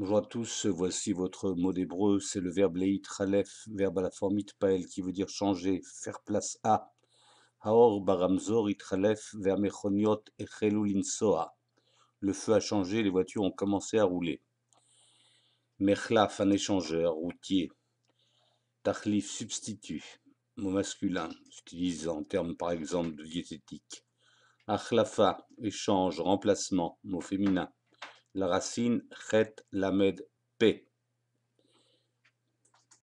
Bonjour à tous, voici votre mot d'hébreu, c'est le verbe leit, verbe à la forme itpael, qui veut dire changer, faire place à. Haor baramzor itralef vermechoniot echelou Le feu a changé, les voitures ont commencé à rouler. Mechlaf, un échangeur, routier. Tachlif, substitut. Mot masculin, utilisé en termes par exemple de diététique. Achlafa, échange, remplacement, mot féminin la racine la Lamed P.